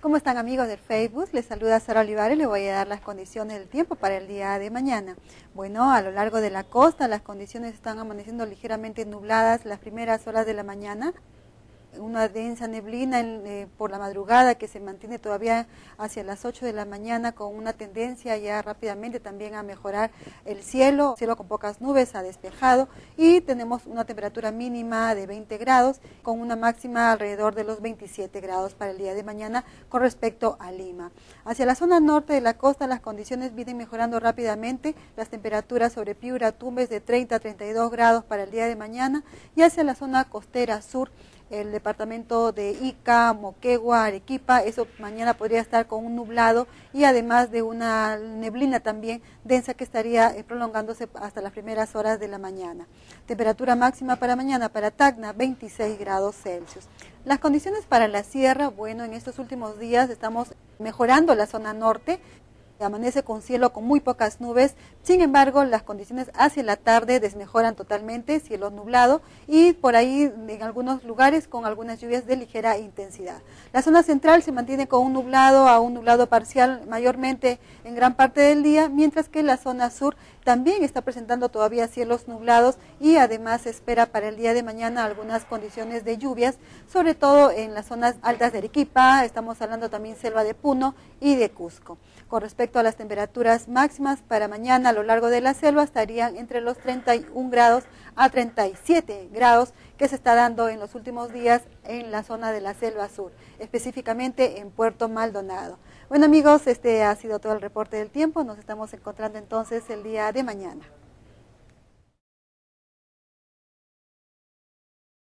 ¿Cómo están amigos de Facebook? Les saluda Sara Olivares, les voy a dar las condiciones del tiempo para el día de mañana. Bueno, a lo largo de la costa las condiciones están amaneciendo ligeramente nubladas las primeras horas de la mañana una densa neblina eh, por la madrugada que se mantiene todavía hacia las 8 de la mañana con una tendencia ya rápidamente también a mejorar el cielo, cielo con pocas nubes, ha despejado y tenemos una temperatura mínima de 20 grados con una máxima alrededor de los 27 grados para el día de mañana con respecto a Lima. Hacia la zona norte de la costa las condiciones vienen mejorando rápidamente, las temperaturas sobre Piura, Tumbes de 30 a 32 grados para el día de mañana y hacia la zona costera sur el departamento de Ica, Moquegua, Arequipa, eso mañana podría estar con un nublado y además de una neblina también densa que estaría eh, prolongándose hasta las primeras horas de la mañana. Temperatura máxima para mañana para Tacna 26 grados Celsius. Las condiciones para la sierra, bueno, en estos últimos días estamos mejorando la zona norte, amanece con cielo con muy pocas nubes, sin embargo las condiciones hacia la tarde desmejoran totalmente, cielo nublado y por ahí en algunos lugares con algunas lluvias de ligera intensidad. La zona central se mantiene con un nublado a un nublado parcial mayormente en gran parte del día, mientras que la zona sur también está presentando todavía cielos nublados y además se espera para el día de mañana algunas condiciones de lluvias, sobre todo en las zonas altas de Arequipa, estamos hablando también selva de Puno y de Cusco. Con respecto respecto a las temperaturas máximas para mañana a lo largo de la selva estarían entre los 31 grados a 37 grados que se está dando en los últimos días en la zona de la selva sur, específicamente en Puerto Maldonado. Bueno amigos, este ha sido todo el reporte del tiempo. Nos estamos encontrando entonces el día de mañana.